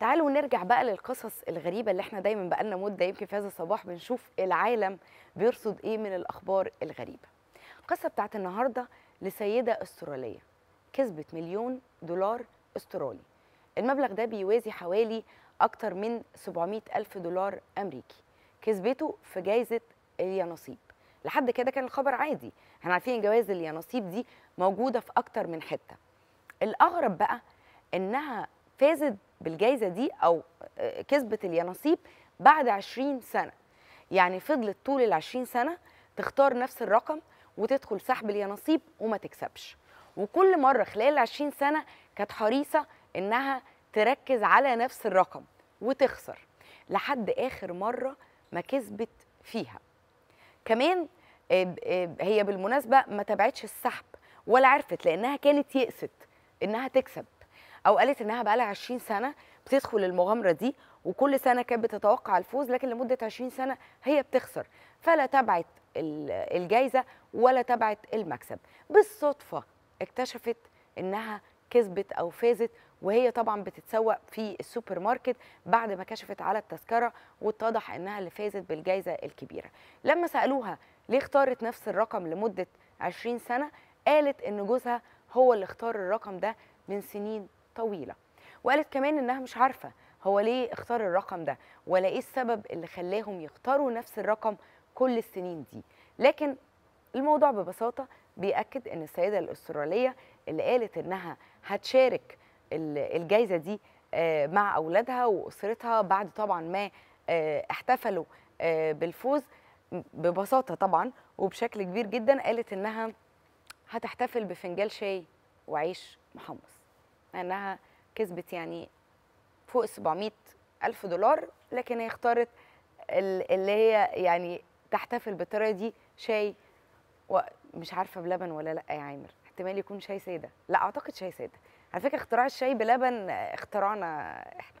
تعالوا نرجع بقى للقصص الغريبة اللي احنا دايما بقالنا مدة يمكن في هذا الصباح بنشوف العالم بيرصد ايه من الأخبار الغريبة القصة بتاعت النهاردة لسيدة استرالية كسبت مليون دولار استرالي المبلغ ده بيوازي حوالي أكتر من 700 ألف دولار أمريكي كسبته في جايزة اليانصيب لحد كده كان الخبر عادي احنا عارفين جوائز اليانصيب دي موجودة في أكتر من حتة الأغرب بقى إنها فازت بالجائزه دي او آه، كسبت اليانصيب بعد 20 سنه يعني فضلت طول ال 20 سنه تختار نفس الرقم وتدخل سحب اليانصيب وما تكسبش وكل مره خلال ال 20 سنه كانت حريصه انها تركز على نفس الرقم وتخسر لحد اخر مره ما كسبت فيها كمان آه، آه، هي بالمناسبه ما تابعتش السحب ولا عرفت لانها كانت يئست انها تكسب او قالت انها بقى لها 20 سنه بتدخل المغامره دي وكل سنه كانت بتتوقع الفوز لكن لمده 20 سنه هي بتخسر فلا تبعت الجايزه ولا تبعت المكسب بالصدفه اكتشفت انها كسبت او فازت وهي طبعا بتتسوق في السوبر ماركت بعد ما كشفت على التذكره واتضح انها اللي فازت بالجائزه الكبيره لما سالوها ليه اختارت نفس الرقم لمده 20 سنه قالت ان جوزها هو اللي اختار الرقم ده من سنين طويله وقالت كمان انها مش عارفه هو ليه اختار الرقم ده ولا ايه السبب اللي خلاهم يختاروا نفس الرقم كل السنين دي لكن الموضوع ببساطه بيأكد ان السيده الاستراليه اللي قالت انها هتشارك الجائزه دي آه، مع اولادها واسرتها بعد طبعا ما آه، احتفلوا آه، بالفوز ببساطه طبعا وبشكل كبير جدا قالت انها هتحتفل بفنجان شاي وعيش محمص انها كسبت يعني فوق 700 الف دولار لكن هي اختارت اللي هي يعني تحتفل بالطريقه دي شاي مش عارفه بلبن ولا لا يا عامر احتمال يكون شاي ساده لا اعتقد شاي ساده على فكره اختراع الشاي بلبن اخترعنا احنا